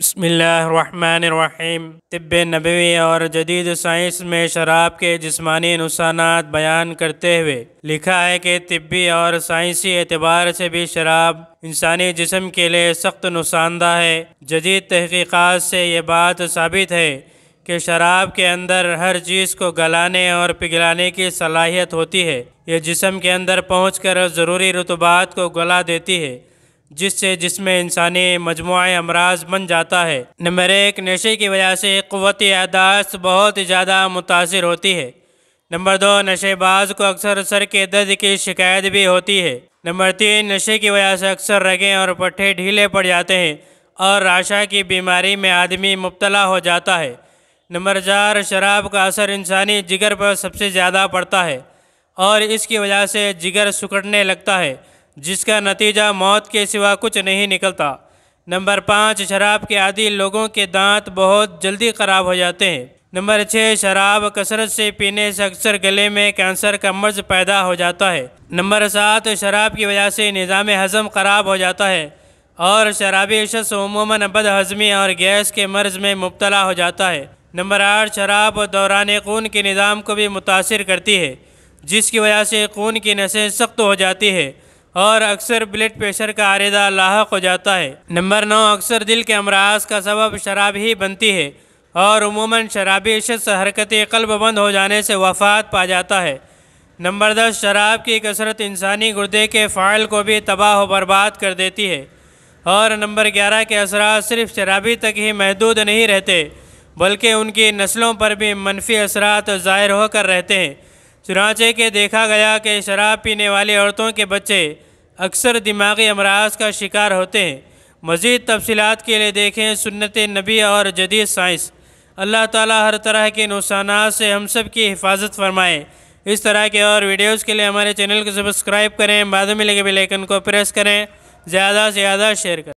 बसमीम तब नबी और जदीद साइंस में शराब के जिस्मानी नुकसान बयान करते हुए लिखा है कि तबी और साइंसी एतबार से भी शराब इंसानी जिसम के लिए सख्त नुकसानदा है जदीद तहकीक़ात से ये बात साबित है कि शराब के अंदर हर चीज़ को गलाने और पिघलाने की सलाहियत होती है ये जिसम के अंदर पहुँच कर ज़रूरी रतबात को गला देती है जिससे जिसमें इंसानी मजमू अमराज बन जाता है नंबर एक नशे की वजह से क़वत यादाश्त बहुत ज़्यादा मुतासर होती है नंबर दो नशेबाज को अक्सर सर के दर्द की शिकायत भी होती है नंबर तीन नशे की वजह से अक्सर रगें और पट्टे ढीले पड़ जाते हैं और राशा की बीमारी में आदमी मुबतला हो जाता है नंबर चार शराब का असर इंसानी जिगर पर सबसे ज़्यादा पड़ता है और इसकी वजह से जिगर सुकड़ने लगता है जिसका नतीजा मौत के सिवा कुछ नहीं निकलता नंबर पाँच शराब के आदि लोगों के दांत बहुत जल्दी खराब हो जाते हैं नंबर छः शराब कसरत से पीने से अक्सर गले में कैंसर का मर्ज पैदा हो जाता है नंबर सात शराब की वजह से निज़ाम हज़म ख़राब हो जाता है और शराबी शख्स उमूमा बद हज़मी और गैस के मर्ज में मुबतला हो जाता है नंबर आठ शराब दौरान खून के निज़ाम को भी मुतासर करती है जिसकी वजह से खून की नसें सख्त हो जाती है और अक्सर ब्लड प्रेशर का आरदा लाक हो जाता है नंबर नौ अक्सर दिल के अमराज का सबब शराब ही बनती है और उमूमा शराबी शख्स हरकत कल्ब बंद हो जाने से वफात पा जाता है नंबर दस शराब की कसरत इंसानी गुर्दे के फ़ाइल को भी तबाह बर्बाद कर देती है और नंबर ग्यारह के असरा सिर्फ शराबी तक ही महदूद नहीं रहते बल्कि उनकी नस्लों पर भी मनफी असरात ज़ाहिर होकर रहते हैं चुनाचे के देखा गया कि शराब पीने वाली औरतों के बच्चे अक्सर दिमागी अमराज का शिकार होते हैं मज़ीद तफसीत के लिए देखें सुन्नत नबी और जदीद साइंस अल्लाह ताली हर तरह के नुकसान से हम सब की हिफाजत फरमाए इस तरह के और वीडियोज़ के लिए हमारे चैनल को सब्सक्राइब करें बाद में लगे बेलैकन को प्रेस करें ज़्यादा से ज़्यादा शेयर करें